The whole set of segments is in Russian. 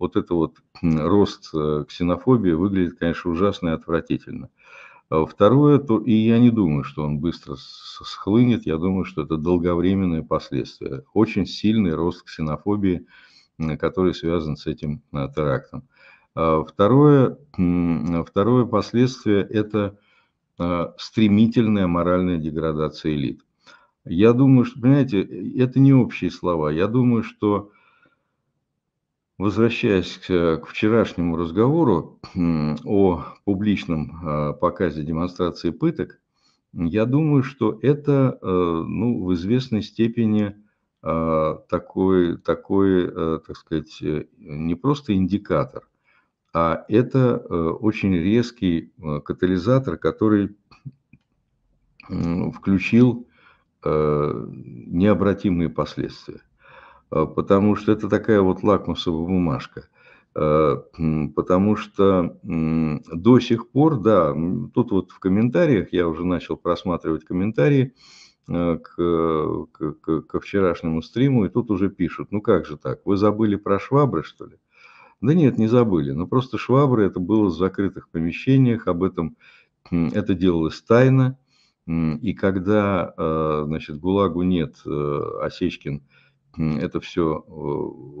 вот это вот рост э, ксенофобии выглядит, конечно, ужасно и отвратительно. А второе, то и я не думаю, что он быстро схлынет, я думаю, что это долговременные последствия. Очень сильный рост ксенофобии, который связан с этим э, терактом. А второе, второе последствие – это э, стремительная моральная деградация элит. Я думаю, что, понимаете, это не общие слова. Я думаю, что Возвращаясь к вчерашнему разговору о публичном а, показе демонстрации пыток, я думаю, что это э, ну, в известной степени а, такой, такой, э, так сказать, э, не просто индикатор, а это очень резкий катализатор, который включил необратимые последствия. А, потому что это такая вот лакмусовая бумажка. А, потому что до сих пор, да, тут вот в комментариях, я уже начал просматривать комментарии а, к, к, к, к вчерашнему стриму, и тут уже пишут, ну как же так, вы забыли про швабры, что ли? Да нет, не забыли, но просто швабры это было в закрытых помещениях, об этом это делалось тайно, и когда, значит, ГУЛАГу нет, э, Осечкин – это все э,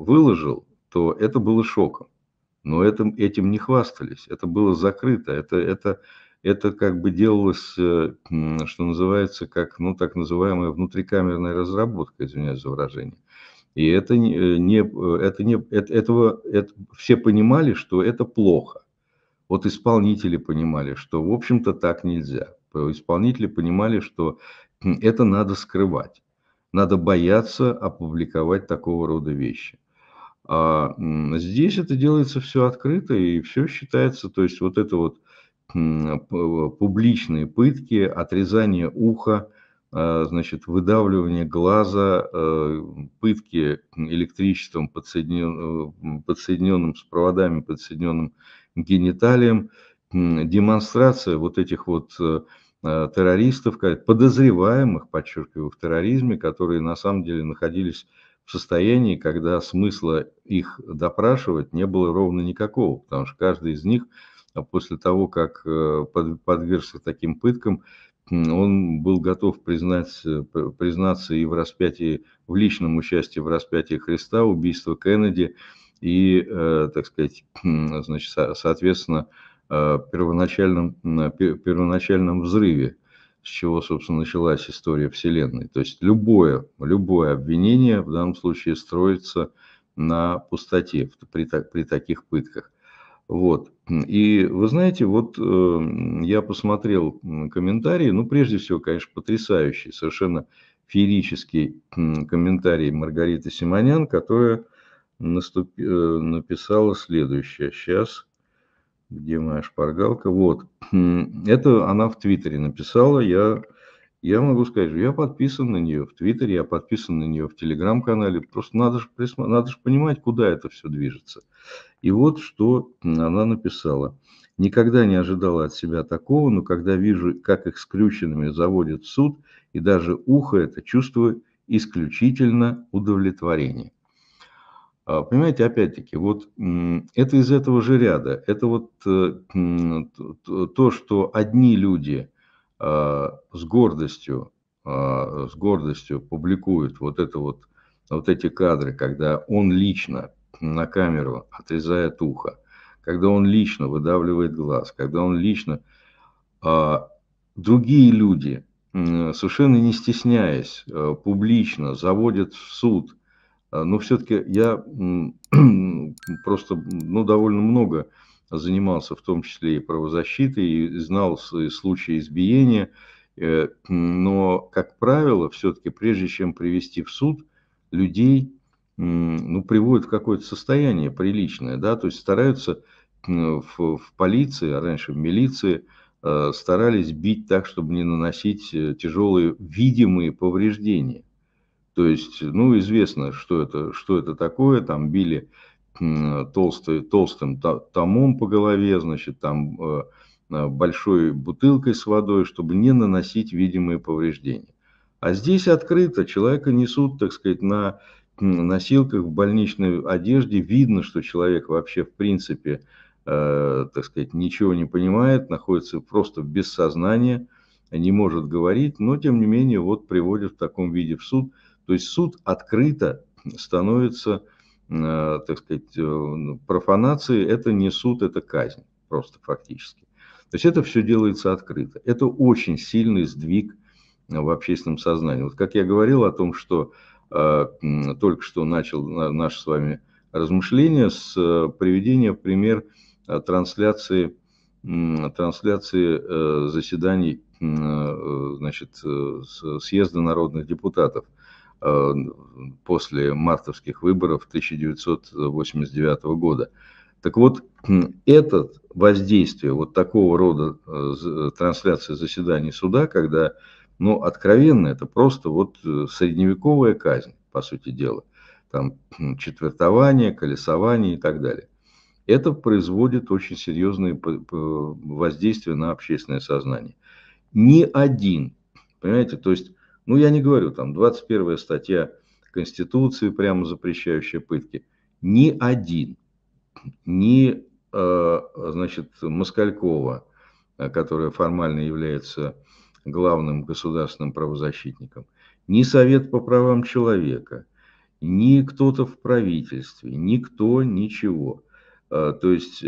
выложил, то это было шоком. Но этим, этим не хвастались, это было закрыто, это, это, это как бы делалось, э, что называется, как ну, так называемая внутрикамерная разработка, извиняюсь за выражение. И это не, э, это не, это, этого, это, все понимали, что это плохо. Вот исполнители понимали, что, в общем-то, так нельзя. Исполнители понимали, что это надо скрывать надо бояться опубликовать такого рода вещи. А здесь это делается все открыто и все считается, то есть вот это вот публичные пытки, отрезание уха, а, значит, выдавливание глаза, э, пытки электричеством, подсоединен, э, подсоединенным с проводами, подсоединенным гениталием, демонстрация вот этих вот э, Э, террористов, подозреваемых, подчеркиваю, в терроризме, которые на самом деле находились в состоянии, когда смысла их допрашивать не было ровно никакого, потому что каждый из них а после того, как э, подвергся таким пыткам, он был готов признать, э, признаться и в распятии, в личном участии в распятии Христа, убийство Кеннеди и, так сказать, значит, соответственно, первоначальном, первоначальном взрыве, с чего, собственно, началась история Вселенной. То есть любое, любое обвинение в данном случае строится на пустоте при, при таких пытках. Вот. И вы знаете, вот э, я посмотрел комментарии, ну, прежде всего, конечно, потрясающий, совершенно феерический э, комментарий Маргариты Симонян, которая наступ... Э, написала следующее. Сейчас где моя шпаргалка? Вот. Это она в Твиттере написала. Я, я могу сказать, что я подписан на нее в Твиттере, я подписан на нее в Телеграм-канале. Просто надо же, присма... надо же понимать, куда это все движется. И вот что она написала. Никогда не ожидала от себя такого, но когда вижу, как их скрюченными заводит суд, и даже ухо это чувствую исключительно удовлетворение. А, понимаете, опять-таки, вот это из этого же ряда. Это вот э, то, что одни люди а, с гордостью, а, с гордостью публикуют вот это вот, вот эти кадры, когда он лично на камеру отрезает ухо, когда он лично выдавливает глаз, когда он лично... Другие люди, совершенно не стесняясь, публично заводят в суд – а, но все-таки я просто ну, довольно много занимался, в том числе и правозащитой, и знал случаи избиения, э, но, как правило, все-таки прежде чем привести в суд, людей ну, приводят в какое-то состояние приличное, да, то есть стараются в, в полиции, а раньше в милиции, э, старались бить так, чтобы не наносить э, тяжелые видимые повреждения. То есть, ну, известно, что это, что это такое, там били толстой, толстым томом по голове, значит, там э, э, большой бутылкой с водой, чтобы не наносить видимые повреждения. А здесь открыто, человека несут, так сказать, на носилках в больничной одежде, видно, что человек вообще в принципе, э, так сказать, ничего не понимает, находится просто без сознания, не может говорить, но тем не менее вот приводят в таком виде в суд. То есть суд открыто становится, э, так сказать, э, ну, профанацией, это не суд, это казнь, просто фактически. То есть это все делается открыто. Это очень сильный сдвиг э, в общественном сознании. Вот как я говорил о том, что э, только что начал наше с вами размышление с приведения пример трансляции, трансляции заседаний значит, съезда народных депутатов – Э, после мартовских выборов 1989 года. Так вот, это воздействие вот такого рода э, э, трансляции заседаний суда, когда, ну, откровенно, это просто вот средневековая казнь, по сути дела. Там четвертование, колесование и так далее. Это производит очень серьезные воздействия на общественное сознание. Ни один, понимаете, то есть ну, я не говорю, там 21 статья Конституции, прямо запрещающая пытки. Ни один, ни, э, значит, Москалькова, э, которая формально является главным государственным правозащитником, ни Совет по правам человека, ни кто-то в правительстве, никто ничего. Э, то есть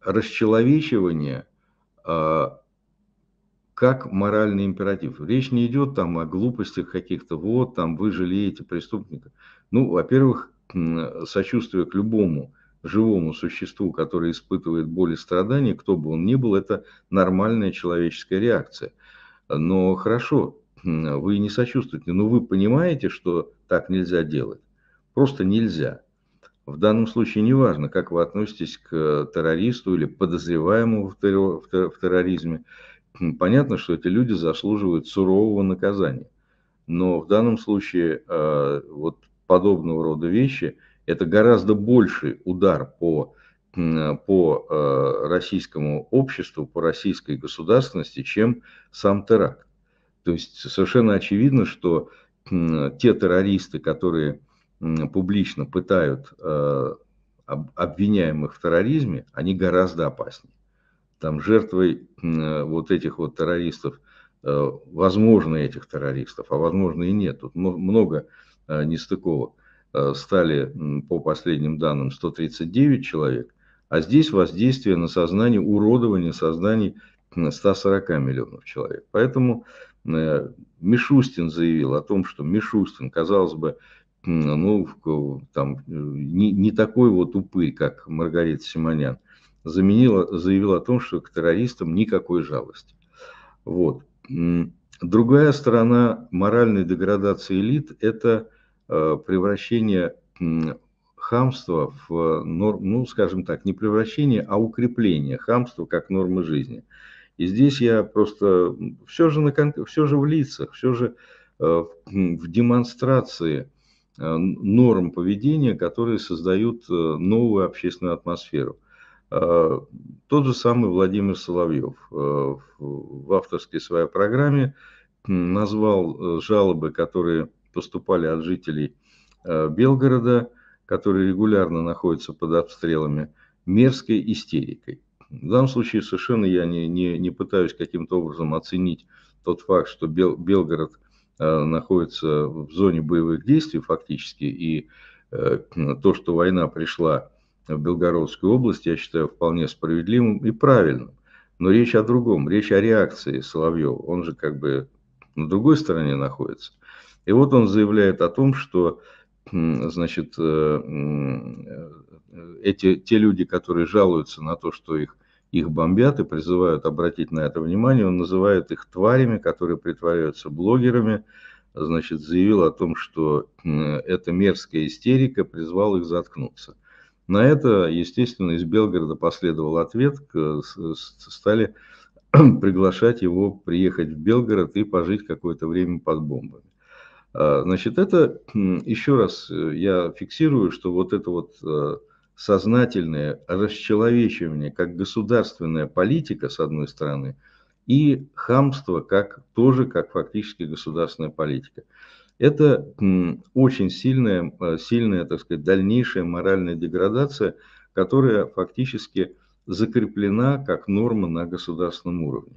расчеловечивание – как моральный императив. Речь не идет там о глупостях каких-то, вот там вы жалеете преступника. Ну, во-первых, сочувствие к любому живому существу, которое испытывает боль и страдания, кто бы он ни был, это нормальная человеческая реакция. Но хорошо, вы не сочувствуете, но вы понимаете, что так нельзя делать. Просто нельзя. В данном случае не важно, как вы относитесь к террористу или подозреваемому в терроризме, Хм, понятно, что эти люди заслуживают сурового наказания. Но в данном случае э, вот подобного рода вещи – это гораздо больший удар по, по э, российскому обществу, по российской государственности, чем сам теракт. То есть совершенно очевидно, что те террористы, которые публично пытают э, обвиняемых в терроризме, они гораздо опаснее там жертвой э, вот этих вот террористов, э, возможно, этих террористов, а возможно и нет. Тут много э, нестыковок. Стали, по последним данным, 139 человек, а здесь воздействие на сознание, уродование сознаний 140 миллионов человек. Поэтому Мишустин заявил о том, что Мишустин, казалось бы, ну, там, не, не такой вот упырь, как Маргарита Симонян – заменила, заявил о том, что к террористам никакой жалости. Вот. Другая сторона моральной деградации элит – это э, превращение хамства в норм, ну, скажем так, не превращение, а укрепление хамства как нормы жизни. И здесь я просто все же, на, все же в лицах, все же э, в демонстрации э, норм поведения, которые создают новую общественную атмосферу – тот же самый Владимир Соловьев э, в авторской своей программе назвал э, жалобы, которые поступали от жителей э, Белгорода, которые регулярно находятся под обстрелами, мерзкой истерикой. В данном случае совершенно я не, не, не пытаюсь каким-то образом оценить тот факт, что Бел, Белгород находится в зоне боевых действий фактически, и то, что война пришла в Белгородской области, я считаю вполне справедливым и правильным. Но речь о другом, речь о реакции Соловьева. Он же как бы на другой стороне находится. И вот он заявляет о том, что значит, э, эти, те люди, которые жалуются на то, что их, их бомбят и призывают обратить на это внимание, он называет их тварями, которые притворяются блогерами, значит, заявил о том, что эта мерзкая истерика призвала их заткнуться. На это, естественно, из Белгорода последовал ответ, стали приглашать его приехать в Белгород и пожить какое-то время под бомбами. А, значит, это, еще раз э, я фиксирую, что вот это вот э, сознательное расчеловечивание как государственная политика, с одной стороны, и хамство как тоже как фактически государственная политика. Это очень сильная, э, сильная, так сказать, дальнейшая моральная деградация, которая фактически закреплена как норма на государственном уровне.